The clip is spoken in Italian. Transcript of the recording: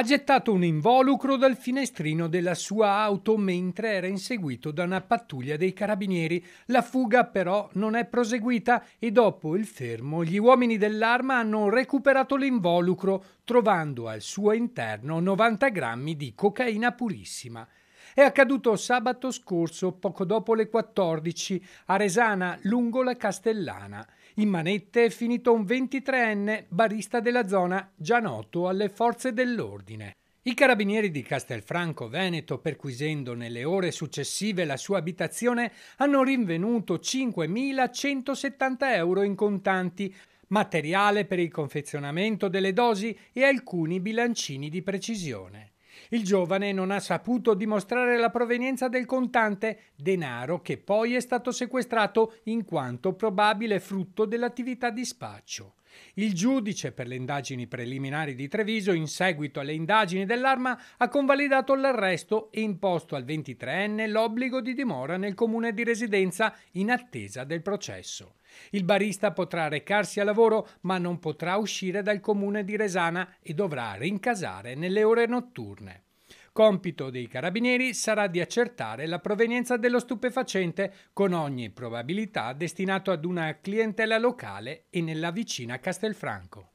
ha gettato un involucro dal finestrino della sua auto mentre era inseguito da una pattuglia dei carabinieri. La fuga però non è proseguita e dopo il fermo gli uomini dell'arma hanno recuperato l'involucro trovando al suo interno 90 grammi di cocaina purissima. È accaduto sabato scorso, poco dopo le 14, a Resana, lungo la Castellana. In manette è finito un 23enne, barista della zona, già noto alle forze dell'ordine. I carabinieri di Castelfranco Veneto, perquisendo nelle ore successive la sua abitazione, hanno rinvenuto 5.170 euro in contanti, materiale per il confezionamento delle dosi e alcuni bilancini di precisione. Il giovane non ha saputo dimostrare la provenienza del contante, denaro che poi è stato sequestrato in quanto probabile frutto dell'attività di spaccio. Il giudice per le indagini preliminari di Treviso, in seguito alle indagini dell'arma, ha convalidato l'arresto e imposto al 23enne l'obbligo di dimora nel comune di residenza in attesa del processo. Il barista potrà recarsi a lavoro ma non potrà uscire dal comune di Resana e dovrà rincasare nelle ore notturne. Compito dei carabinieri sarà di accertare la provenienza dello stupefacente, con ogni probabilità destinato ad una clientela locale e nella vicina Castelfranco.